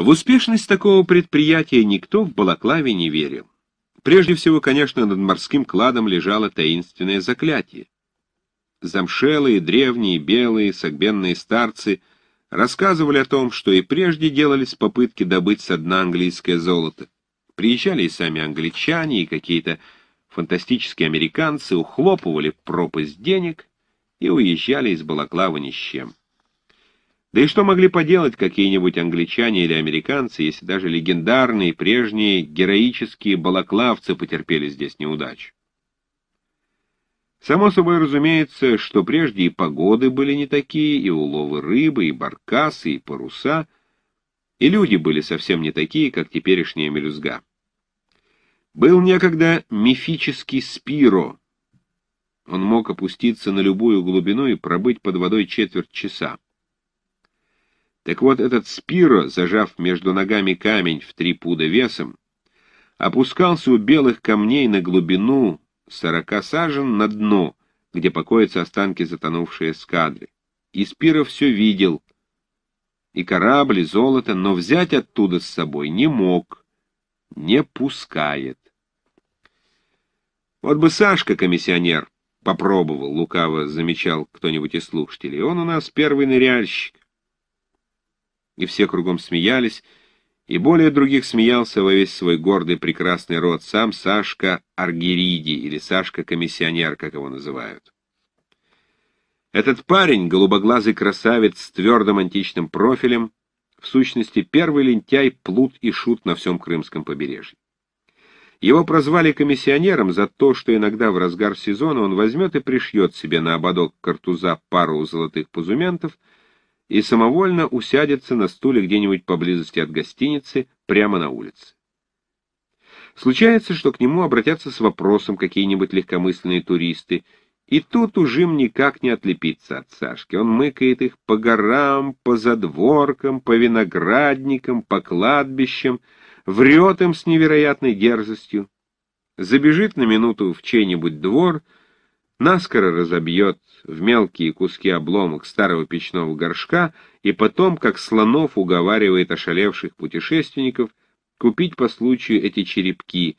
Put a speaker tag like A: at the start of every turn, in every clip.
A: В успешность такого предприятия никто в Балаклаве не верил. Прежде всего, конечно, над морским кладом лежало таинственное заклятие. Замшелые, древние, белые, согбенные старцы рассказывали о том, что и прежде делались попытки добыть со дна английское золото. Приезжали и сами англичане, и какие-то фантастические американцы, ухлопывали пропасть денег и уезжали из Балаклавы ни с чем. Да и что могли поделать какие-нибудь англичане или американцы, если даже легендарные, прежние, героические балаклавцы потерпели здесь неудачу? Само собой разумеется, что прежде и погоды были не такие, и уловы рыбы, и баркасы, и паруса, и люди были совсем не такие, как теперешняя мелюзга. Был некогда мифический Спиро. Он мог опуститься на любую глубину и пробыть под водой четверть часа. Так вот, этот Спиро, зажав между ногами камень в три пуда весом, опускался у белых камней на глубину сорока сажен на дно, где покоятся останки затонувшей эскадры. И Спиро все видел, и корабль, и золото, но взять оттуда с собой не мог, не пускает. Вот бы Сашка, комиссионер, попробовал, лукаво замечал кто-нибудь из слушателей, он у нас первый ныряльщик и все кругом смеялись, и более других смеялся во весь свой гордый прекрасный род сам Сашка Аргериди или Сашка-комиссионер, как его называют. Этот парень, голубоглазый красавец с твердым античным профилем, в сущности первый лентяй, плут и шут на всем крымском побережье. Его прозвали комиссионером за то, что иногда в разгар сезона он возьмет и пришьет себе на ободок картуза пару золотых пузументов и самовольно усядется на стуле где-нибудь поблизости от гостиницы, прямо на улице. Случается, что к нему обратятся с вопросом какие-нибудь легкомысленные туристы, и тут уже им никак не отлепиться от Сашки. Он мыкает их по горам, по задворкам, по виноградникам, по кладбищам, врет им с невероятной дерзостью. Забежит на минуту в чей-нибудь двор — наскоро разобьет в мелкие куски обломок старого печного горшка и потом, как слонов, уговаривает ошалевших путешественников купить по случаю эти черепки,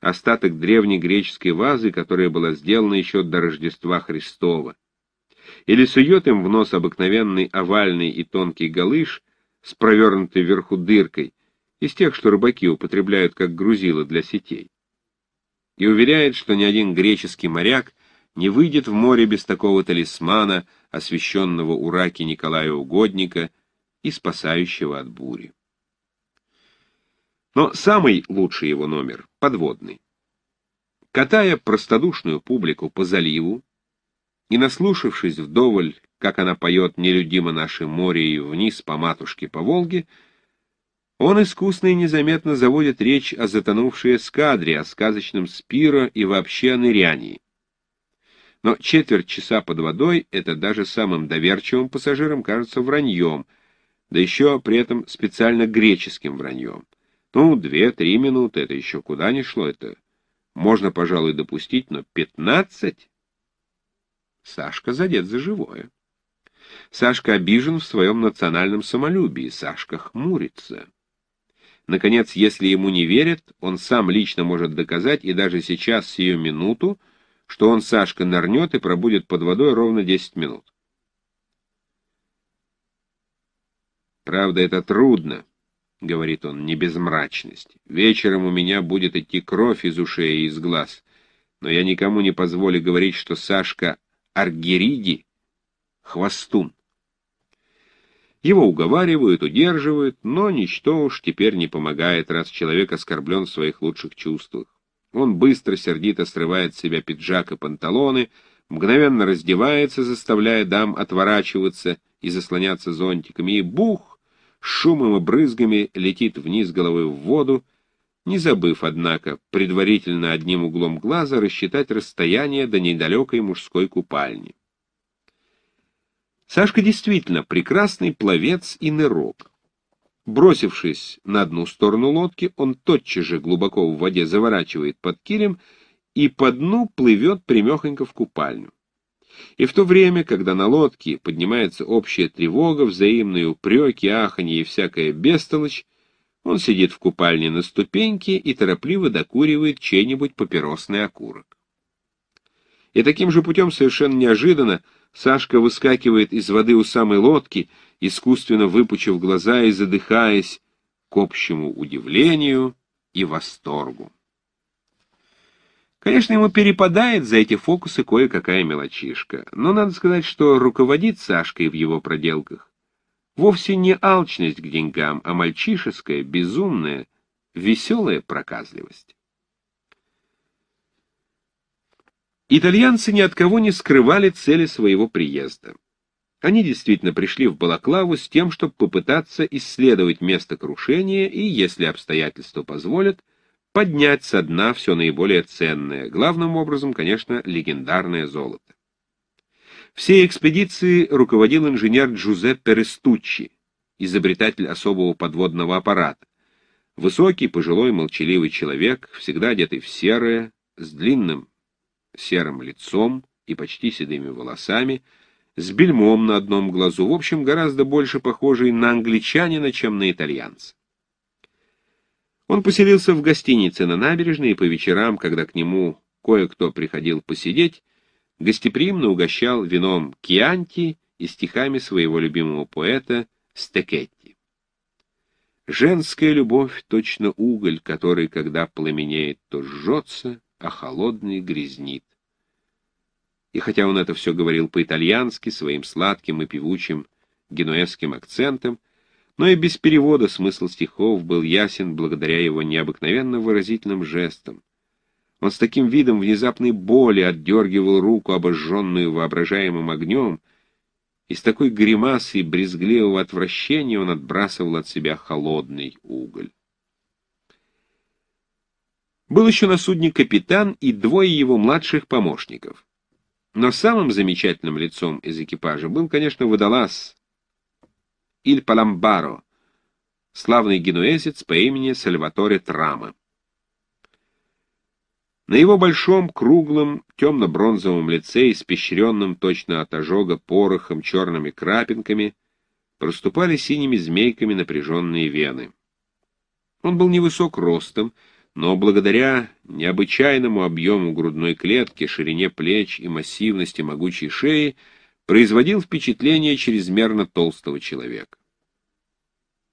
A: остаток древней греческой вазы, которая была сделана еще до Рождества Христова. Или сует им в нос обыкновенный овальный и тонкий галыш с провернутой вверху дыркой, из тех, что рыбаки употребляют как грузило для сетей. И уверяет, что ни один греческий моряк не выйдет в море без такого талисмана, освященного ураки Николая Угодника и спасающего от бури. Но самый лучший его номер — подводный. Катая простодушную публику по заливу и наслушавшись вдоволь, как она поет нелюдимо наше море и вниз по матушке по Волге, он искусно и незаметно заводит речь о затонувшей эскадре, о сказочном Спиро и вообще о нырянии. Но четверть часа под водой — это даже самым доверчивым пассажирам кажется враньем, да еще при этом специально греческим враньем. Ну, две-три минуты — это еще куда ни шло это. Можно, пожалуй, допустить, но пятнадцать? Сашка задет за живое. Сашка обижен в своем национальном самолюбии, Сашка хмурится. Наконец, если ему не верят, он сам лично может доказать, и даже сейчас, сию минуту, что он, Сашка, нырнет и пробудет под водой ровно 10 минут. «Правда, это трудно», — говорит он, — «не без мрачности. Вечером у меня будет идти кровь из ушей и из глаз, но я никому не позволю говорить, что Сашка Аргериди — хвостун». Его уговаривают, удерживают, но ничто уж теперь не помогает, раз человек оскорблен в своих лучших чувствах. Он быстро, сердито срывает с себя пиджак и панталоны, мгновенно раздевается, заставляя дам отворачиваться и заслоняться зонтиками, и бух! шумом и брызгами летит вниз головой в воду, не забыв, однако, предварительно одним углом глаза рассчитать расстояние до недалекой мужской купальни. Сашка действительно прекрасный пловец и нырок. Бросившись на одну сторону лодки, он тотчас же глубоко в воде заворачивает под килем и по дну плывет примехонько в купальню. И в то время, когда на лодке поднимается общая тревога, взаимные упреки, аханье и всякая бестолочь, он сидит в купальне на ступеньке и торопливо докуривает чей-нибудь папиросный окурок. И таким же путем совершенно неожиданно Сашка выскакивает из воды у самой лодки, искусственно выпучив глаза и задыхаясь к общему удивлению и восторгу. Конечно, ему перепадает за эти фокусы кое-какая мелочишка, но надо сказать, что руководит Сашкой в его проделках вовсе не алчность к деньгам, а мальчишеская, безумная, веселая проказливость. Итальянцы ни от кого не скрывали цели своего приезда. Они действительно пришли в Балаклаву с тем, чтобы попытаться исследовать место крушения и, если обстоятельства позволят, поднять со дна все наиболее ценное, главным образом, конечно, легендарное золото. Всей экспедиции руководил инженер Джузеппе Рестуччи, изобретатель особого подводного аппарата. Высокий, пожилой, молчаливый человек, всегда одетый в серое, с длинным серым лицом и почти седыми волосами, с бельмом на одном глазу, в общем, гораздо больше похожий на англичанина, чем на итальянца. Он поселился в гостинице на набережной, и по вечерам, когда к нему кое-кто приходил посидеть, гостеприимно угощал вином Кианти и стихами своего любимого поэта Стекетти. Женская любовь — точно уголь, который, когда пламенеет, то жжется, а холодный грязнит. И хотя он это все говорил по-итальянски, своим сладким и певучим генуэзским акцентом, но и без перевода смысл стихов был ясен благодаря его необыкновенно выразительным жестам. Он с таким видом внезапной боли отдергивал руку, обожженную воображаемым огнем, и с такой гримасой брезгливого отвращения он отбрасывал от себя холодный уголь. Был еще на судне капитан и двое его младших помощников. Но самым замечательным лицом из экипажа был, конечно, водолаз Иль Паламбаро, славный генуэзец по имени Сальваторе Трама. На его большом, круглом, темно-бронзовом лице, испещренном точно от ожога порохом, черными крапинками, проступали синими змейками напряженные вены. Он был невысок ростом, но благодаря необычайному объему грудной клетки, ширине плеч и массивности могучей шеи производил впечатление чрезмерно толстого человека.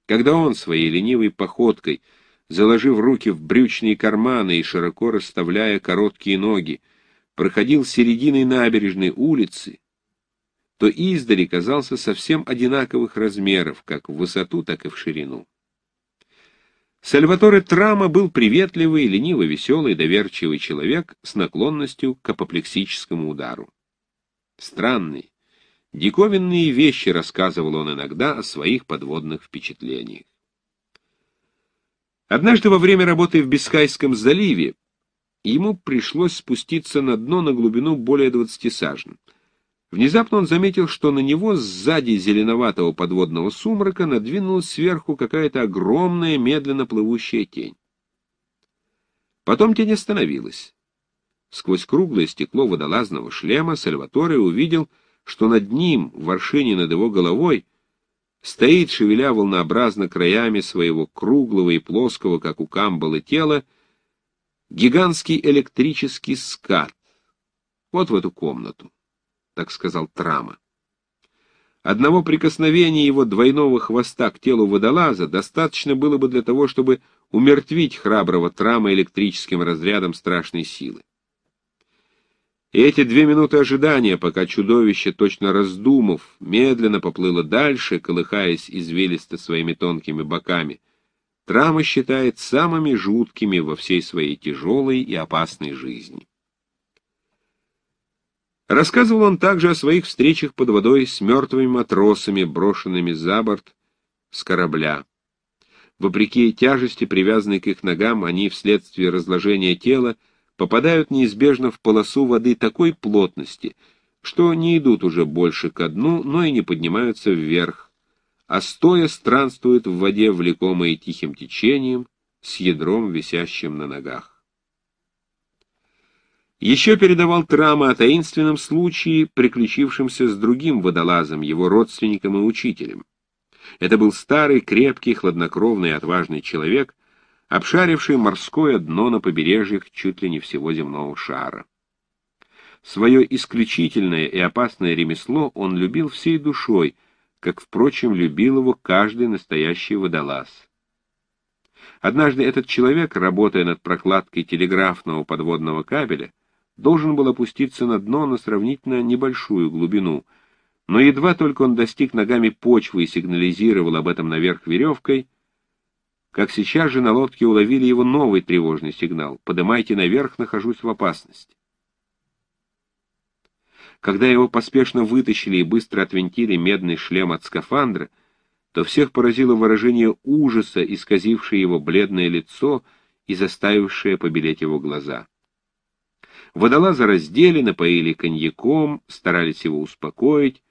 A: Когда он своей ленивой походкой, заложив руки в брючные карманы и широко расставляя короткие ноги, проходил серединой набережной улицы, то издали казался совсем одинаковых размеров, как в высоту, так и в ширину. Сальваторе Трама был приветливый, лениво-веселый, доверчивый человек с наклонностью к апоплексическому удару. Странный, Диковинные вещи рассказывал он иногда о своих подводных впечатлениях. Однажды во время работы в Бискайском заливе ему пришлось спуститься на дно на глубину более 20 сажен — Внезапно он заметил, что на него сзади зеленоватого подводного сумрака надвинулась сверху какая-то огромная медленно плывущая тень. Потом тень остановилась. Сквозь круглое стекло водолазного шлема Сальваторе увидел, что над ним, в вершине над его головой, стоит, шевеля волнообразно краями своего круглого и плоского, как у камбалы тела, гигантский электрический скат. Вот в эту комнату так сказал Трама. Одного прикосновения его двойного хвоста к телу водолаза достаточно было бы для того, чтобы умертвить храброго Трама электрическим разрядом страшной силы. И эти две минуты ожидания, пока чудовище, точно раздумав, медленно поплыло дальше, колыхаясь извилисто своими тонкими боками, Трама считает самыми жуткими во всей своей тяжелой и опасной жизни. Рассказывал он также о своих встречах под водой с мертвыми матросами, брошенными за борт с корабля. Вопреки тяжести, привязанной к их ногам, они вследствие разложения тела попадают неизбежно в полосу воды такой плотности, что не идут уже больше ко дну, но и не поднимаются вверх, а стоя странствуют в воде, влекомые тихим течением, с ядром, висящим на ногах. Еще передавал Трама о таинственном случае, приключившемся с другим водолазом, его родственником и учителем. Это был старый, крепкий, хладнокровный отважный человек, обшаривший морское дно на побережьях чуть ли не всего земного шара. Свое исключительное и опасное ремесло он любил всей душой, как, впрочем, любил его каждый настоящий водолаз. Однажды этот человек, работая над прокладкой телеграфного подводного кабеля, должен был опуститься на дно на сравнительно небольшую глубину, но едва только он достиг ногами почвы и сигнализировал об этом наверх веревкой, как сейчас же на лодке уловили его новый тревожный сигнал «Подымайте наверх, нахожусь в опасности». Когда его поспешно вытащили и быстро отвинтили медный шлем от скафандра, то всех поразило выражение ужаса, исказившее его бледное лицо и заставившее побелеть его глаза. Водолаза раздели, напоили коньяком, старались его успокоить.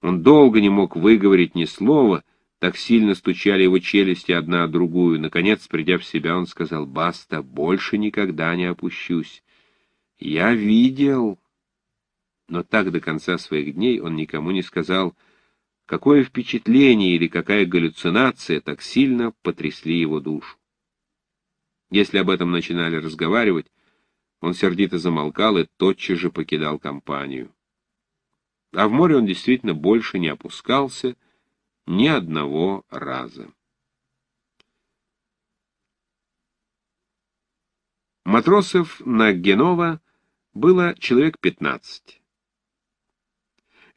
A: Он долго не мог выговорить ни слова, так сильно стучали его челюсти одна о другую. Наконец, придя в себя, он сказал, «Баста, больше никогда не опущусь. Я видел...» Но так до конца своих дней он никому не сказал, какое впечатление или какая галлюцинация так сильно потрясли его душу. Если об этом начинали разговаривать, он сердито замолкал и тотчас же покидал компанию. А в море он действительно больше не опускался ни одного раза. Матросов на Генова было человек пятнадцать.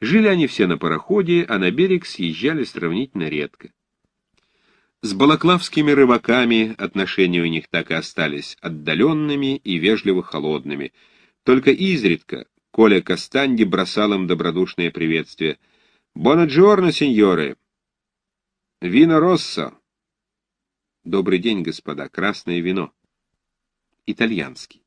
A: Жили они все на пароходе, а на берег съезжали сравнительно редко. С балаклавскими рыбаками отношения у них так и остались отдаленными и вежливо холодными. Только изредка Коля Кастанди бросал им добродушное приветствие. «Бонаджорно, сеньоры!» «Вино Россо!» «Добрый день, господа! Красное вино!» «Итальянский!»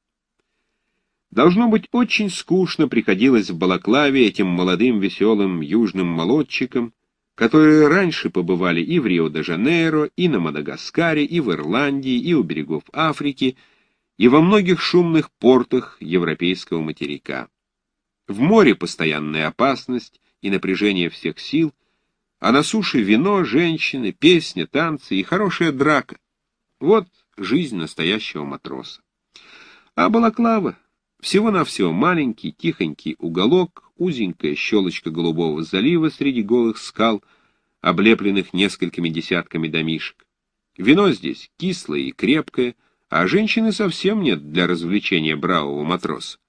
A: Должно быть, очень скучно приходилось в Балаклаве этим молодым веселым южным молодчикам, которые раньше побывали и в Рио-де-Жанейро, и на Мадагаскаре, и в Ирландии, и у берегов Африки, и во многих шумных портах европейского материка. В море постоянная опасность и напряжение всех сил, а на суше вино, женщины, песни, танцы и хорошая драка. Вот жизнь настоящего матроса. А балаклава всего-навсего маленький, тихонький уголок, узенькая щелочка голубого залива среди голых скал, облепленных несколькими десятками домишек. Вино здесь кислое и крепкое, а женщины совсем нет для развлечения бравого матроса.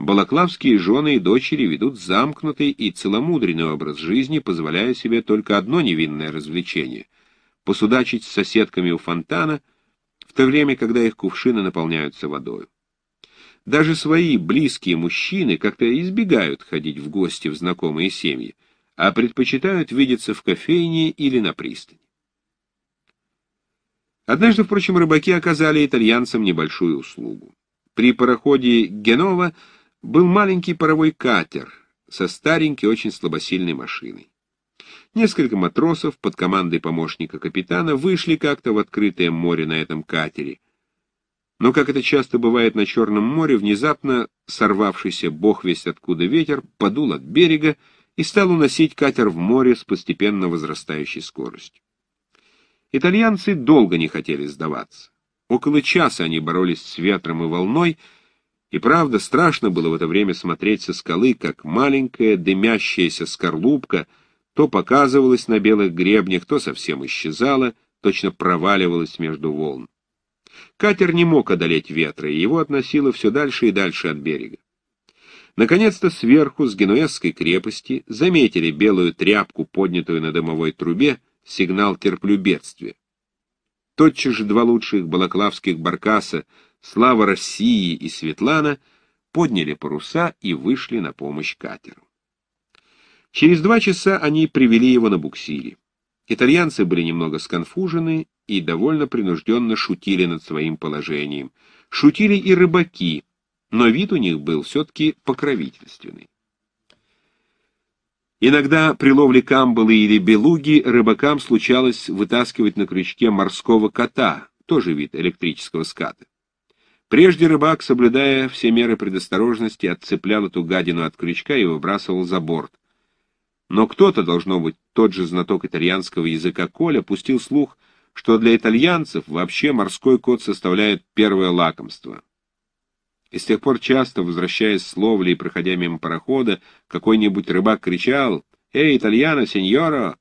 A: Балаклавские жены и дочери ведут замкнутый и целомудренный образ жизни, позволяя себе только одно невинное развлечение — посудачить с соседками у фонтана, в то время, когда их кувшины наполняются водою. Даже свои близкие мужчины как-то избегают ходить в гости в знакомые семьи, а предпочитают видеться в кофейне или на пристани. Однажды, впрочем, рыбаки оказали итальянцам небольшую услугу. При пароходе «Генова» был маленький паровой катер со старенькой, очень слабосильной машиной. Несколько матросов под командой помощника капитана вышли как-то в открытое море на этом катере — но, как это часто бывает на Черном море, внезапно сорвавшийся бог весь откуда ветер подул от берега и стал уносить катер в море с постепенно возрастающей скоростью. Итальянцы долго не хотели сдаваться. Около часа они боролись с ветром и волной, и правда, страшно было в это время смотреть со скалы, как маленькая дымящаяся скорлупка то показывалась на белых гребнях, то совсем исчезала, точно проваливалась между волн. Катер не мог одолеть ветра, и его относило все дальше и дальше от берега. Наконец-то сверху, с генуэзской крепости, заметили белую тряпку, поднятую на дымовой трубе, сигнал терплю бедствия. Тотчас же два лучших балаклавских баркаса, Слава России и Светлана, подняли паруса и вышли на помощь катеру. Через два часа они привели его на буксире. Итальянцы были немного сконфужены и довольно принужденно шутили над своим положением. Шутили и рыбаки, но вид у них был все-таки покровительственный. Иногда при ловле камбалы или белуги рыбакам случалось вытаскивать на крючке морского кота, тоже вид электрического ската. Прежде рыбак, соблюдая все меры предосторожности, отцеплял эту гадину от крючка и выбрасывал за борт. Но кто-то, должно быть, тот же знаток итальянского языка Коля, пустил слух, что для итальянцев вообще морской кот составляет первое лакомство. И с тех пор часто, возвращаясь с ловли и проходя мимо парохода, какой-нибудь рыбак кричал «Эй, итальяно, сеньоро!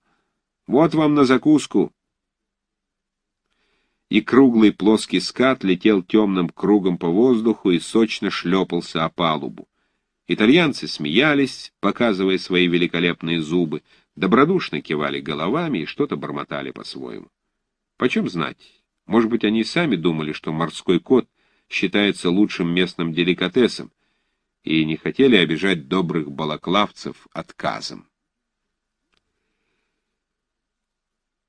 A: Вот вам на закуску!» И круглый плоский скат летел темным кругом по воздуху и сочно шлепался о палубу. Итальянцы смеялись, показывая свои великолепные зубы, добродушно кивали головами и что-то бормотали по-своему. Почем знать? Может быть, они сами думали, что морской кот считается лучшим местным деликатесом, и не хотели обижать добрых балаклавцев отказом.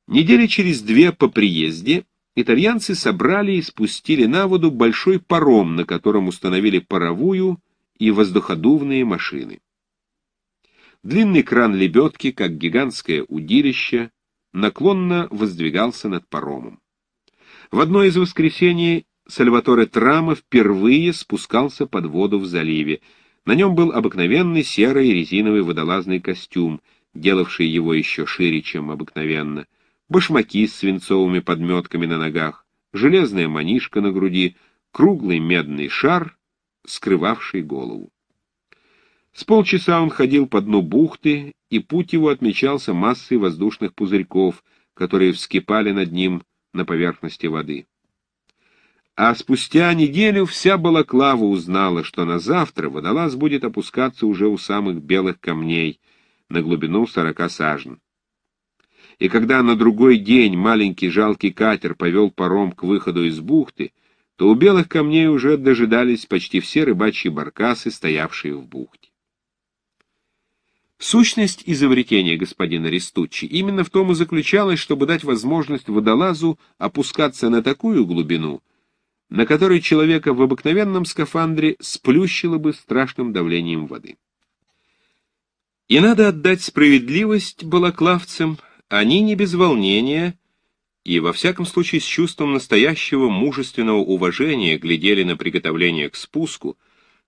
A: Недели через две по приезде итальянцы собрали и спустили на воду большой паром, на котором установили паровую, и воздуходувные машины. Длинный кран лебедки, как гигантское удилище, наклонно воздвигался над паромом. В одно из воскресений Сальваторе Трама впервые спускался под воду в заливе. На нем был обыкновенный серый резиновый водолазный костюм, делавший его еще шире, чем обыкновенно, башмаки с свинцовыми подметками на ногах, железная манишка на груди, круглый медный шар скрывавший голову. С полчаса он ходил по дну бухты, и путь его отмечался массой воздушных пузырьков, которые вскипали над ним на поверхности воды. А спустя неделю вся балаклава узнала, что на завтра водолаз будет опускаться уже у самых белых камней на глубину сорока сажен. И когда на другой день маленький жалкий катер повел паром к выходу из бухты, то у белых камней уже дожидались почти все рыбачьи баркасы, стоявшие в бухте. Сущность изобретения господина Рестуччи именно в том и заключалась, чтобы дать возможность водолазу опускаться на такую глубину, на которой человека в обыкновенном скафандре сплющило бы страшным давлением воды. И надо отдать справедливость балаклавцам, они не без волнения и во всяком случае с чувством настоящего мужественного уважения глядели на приготовления к спуску,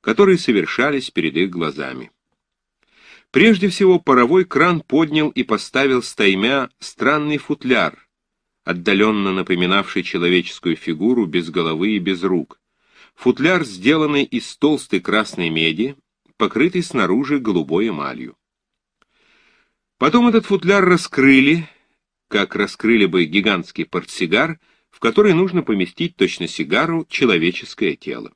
A: которые совершались перед их глазами. Прежде всего паровой кран поднял и поставил стаймя странный футляр, отдаленно напоминавший человеческую фигуру без головы и без рук. Футляр, сделанный из толстой красной меди, покрытый снаружи голубой эмалью. Потом этот футляр раскрыли, как раскрыли бы гигантский портсигар, в который нужно поместить точно сигару человеческое тело.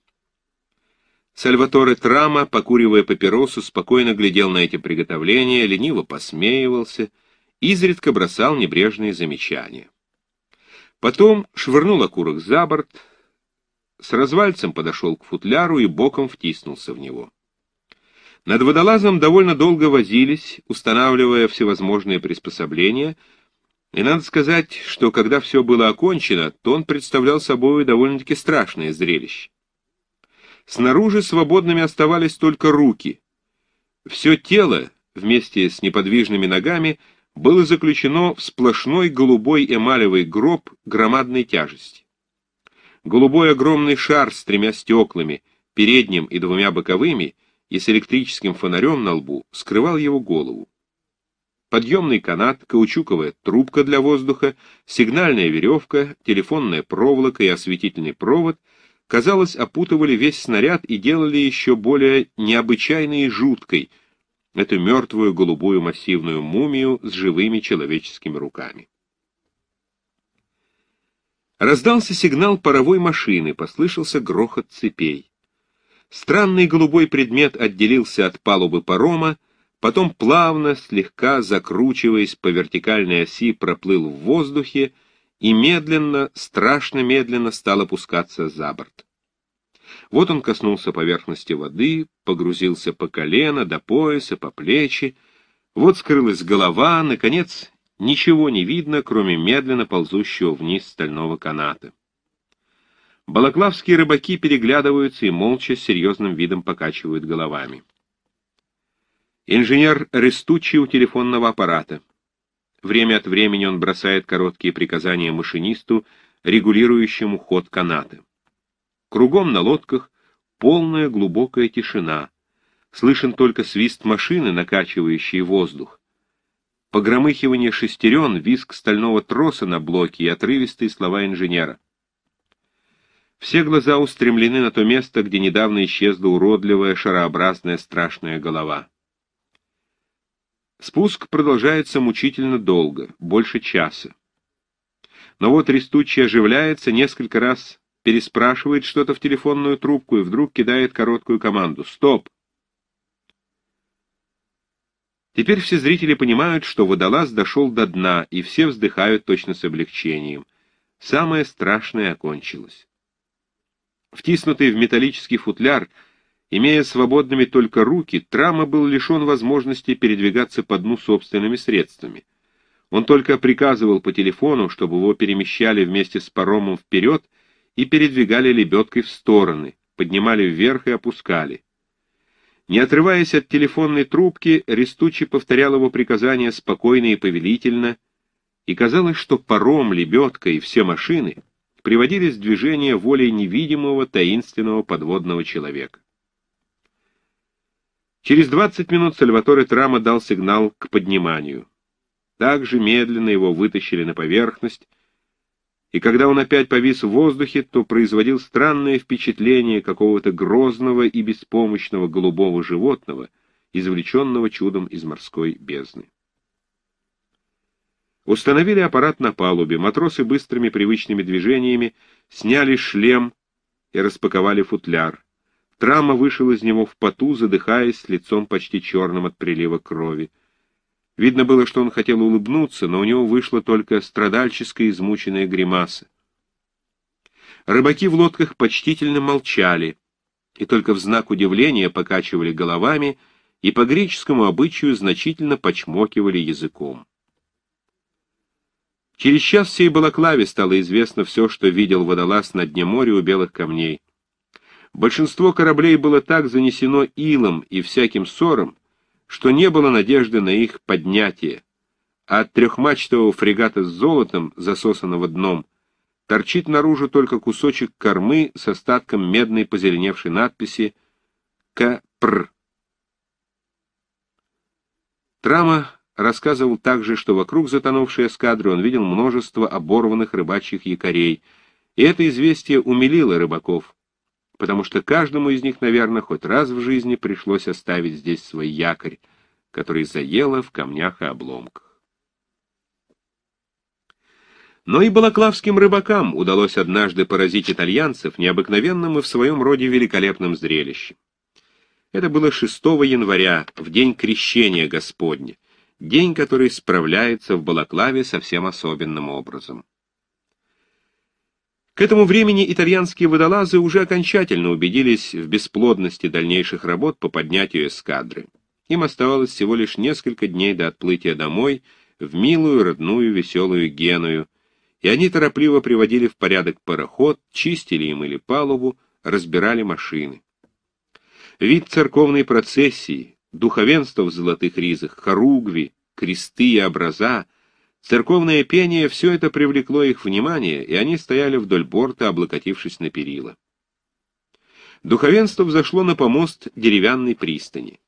A: Сальваторе Трама, покуривая папиросу, спокойно глядел на эти приготовления, лениво посмеивался, изредка бросал небрежные замечания. Потом швырнул окурок за борт, с развальцем подошел к футляру и боком втиснулся в него. Над водолазом довольно долго возились, устанавливая всевозможные приспособления — и надо сказать, что когда все было окончено, то он представлял собой довольно-таки страшное зрелище. Снаружи свободными оставались только руки. Все тело, вместе с неподвижными ногами, было заключено в сплошной голубой эмалевый гроб громадной тяжести. Голубой огромный шар с тремя стеклами, передним и двумя боковыми, и с электрическим фонарем на лбу скрывал его голову подъемный канат, каучуковая трубка для воздуха, сигнальная веревка, телефонная проволока и осветительный провод, казалось, опутывали весь снаряд и делали еще более необычайной и жуткой эту мертвую голубую массивную мумию с живыми человеческими руками. Раздался сигнал паровой машины, послышался грохот цепей. Странный голубой предмет отделился от палубы парома, потом плавно, слегка закручиваясь по вертикальной оси, проплыл в воздухе и медленно, страшно медленно стал опускаться за борт. Вот он коснулся поверхности воды, погрузился по колено, до пояса, по плечи, вот скрылась голова, наконец, ничего не видно, кроме медленно ползущего вниз стального каната. Балаклавские рыбаки переглядываются и молча с серьезным видом покачивают головами. Инженер Рестучи у телефонного аппарата. Время от времени он бросает короткие приказания машинисту, регулирующему ход канаты. Кругом на лодках полная глубокая тишина. Слышен только свист машины, накачивающей воздух. Погромыхивание шестерен, визг стального троса на блоке и отрывистые слова инженера. Все глаза устремлены на то место, где недавно исчезла уродливая шарообразная страшная голова. Спуск продолжается мучительно долго, больше часа. Но вот Рестучий оживляется, несколько раз переспрашивает что-то в телефонную трубку и вдруг кидает короткую команду «Стоп!». Теперь все зрители понимают, что водолаз дошел до дна, и все вздыхают точно с облегчением. Самое страшное окончилось. Втиснутый в металлический футляр — Имея свободными только руки, Трама был лишен возможности передвигаться по дну собственными средствами. Он только приказывал по телефону, чтобы его перемещали вместе с паромом вперед и передвигали лебедкой в стороны, поднимали вверх и опускали. Не отрываясь от телефонной трубки, Рестучи повторял его приказания спокойно и повелительно, и казалось, что паром, лебедка и все машины приводились в движение волей невидимого таинственного подводного человека. Через 20 минут Сальваторе Трама дал сигнал к подниманию. Также медленно его вытащили на поверхность, и когда он опять повис в воздухе, то производил странное впечатление какого-то грозного и беспомощного голубого животного, извлеченного чудом из морской бездны. Установили аппарат на палубе, матросы быстрыми привычными движениями сняли шлем и распаковали футляр. Трама вышел из него в поту, задыхаясь, лицом почти черным от прилива крови. Видно было, что он хотел улыбнуться, но у него вышла только страдальческая измученная гримаса. Рыбаки в лодках почтительно молчали и только в знак удивления покачивали головами и по греческому обычаю значительно почмокивали языком. Через час всей Балаклаве стало известно все, что видел водолаз на дне моря у белых камней. Большинство кораблей было так занесено илом и всяким ссором, что не было надежды на их поднятие, а от трехмачтового фрегата с золотом, засосанного дном, торчит наружу только кусочек кормы с остатком медной позеленевшей надписи «КПР». Трама рассказывал также, что вокруг затонувшей эскадры он видел множество оборванных рыбачьих якорей, и это известие умилило рыбаков потому что каждому из них, наверное, хоть раз в жизни пришлось оставить здесь свой якорь, который заело в камнях и обломках. Но и балаклавским рыбакам удалось однажды поразить итальянцев необыкновенным и в своем роде великолепным зрелищем. Это было 6 января, в день крещения Господня, день, который справляется в Балаклаве совсем особенным образом. К этому времени итальянские водолазы уже окончательно убедились в бесплодности дальнейших работ по поднятию эскадры. Им оставалось всего лишь несколько дней до отплытия домой в милую, родную, веселую Геную, и они торопливо приводили в порядок пароход, чистили и мыли палубу, разбирали машины. Вид церковной процессии, духовенство в золотых ризах, хоругви, кресты и образа — Церковное пение — все это привлекло их внимание, и они стояли вдоль борта, облокотившись на перила. Духовенство взошло на помост деревянной пристани.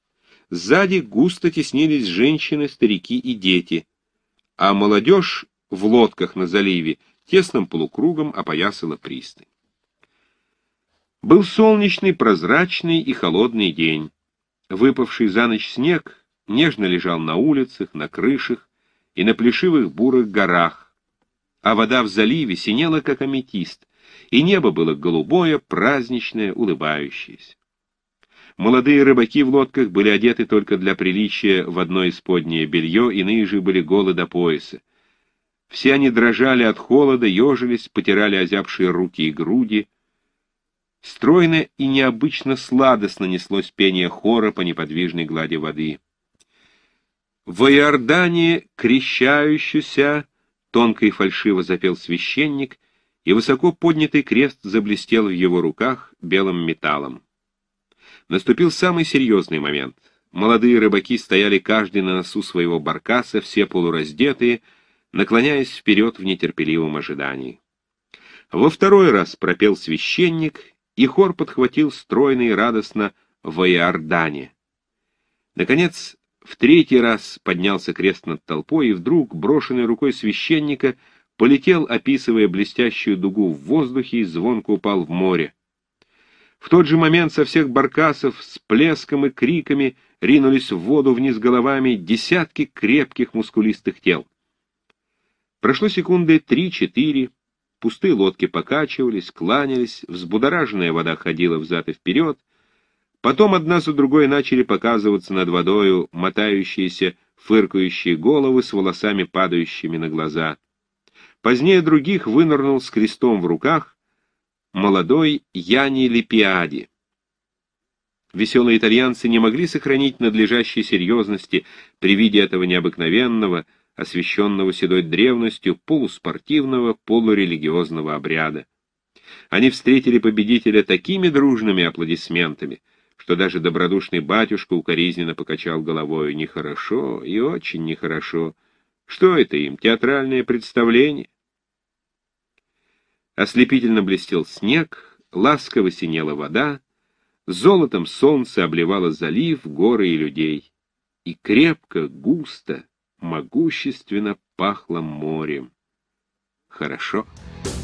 A: Сзади густо теснились женщины, старики и дети, а молодежь в лодках на заливе тесным полукругом опоясала пристань. Был солнечный, прозрачный и холодный день. Выпавший за ночь снег нежно лежал на улицах, на крышах, и на плешивых бурых горах, а вода в заливе синела, как аметист, и небо было голубое, праздничное, улыбающееся. Молодые рыбаки в лодках были одеты только для приличия в одно исподнее белье, иные же были голы до пояса. Все они дрожали от холода, ежились, потирали озябшие руки и груди. Стройно и необычно сладостно неслось пение хора по неподвижной глади воды. В Иордане крещающуюся, тонко и фальшиво запел священник, и высоко поднятый крест заблестел в его руках белым металлом. Наступил самый серьезный момент. Молодые рыбаки стояли каждый на носу своего баркаса, все полураздетые, наклоняясь вперед в нетерпеливом ожидании. Во второй раз пропел священник, и хор подхватил стройный и радостно в Иордане. Наконец, в третий раз поднялся крест над толпой, и вдруг, брошенный рукой священника, полетел, описывая блестящую дугу в воздухе, и звонко упал в море. В тот же момент со всех баркасов с плеском и криками ринулись в воду вниз головами десятки крепких мускулистых тел. Прошло секунды три-четыре, пустые лодки покачивались, кланялись, взбудораженная вода ходила взад и вперед, Потом одна за другой начали показываться над водою мотающиеся, фыркающие головы с волосами, падающими на глаза. Позднее других вынырнул с крестом в руках молодой Яни Липиади. Веселые итальянцы не могли сохранить надлежащей серьезности при виде этого необыкновенного, освещенного седой древностью, полуспортивного, полурелигиозного обряда. Они встретили победителя такими дружными аплодисментами, что даже добродушный батюшка укоризненно покачал головою нехорошо и очень нехорошо. Что это им, театральное представление? Ослепительно блестел снег, ласково синела вода, золотом солнце обливало залив, горы и людей, и крепко, густо, могущественно пахло морем. Хорошо. Хорошо.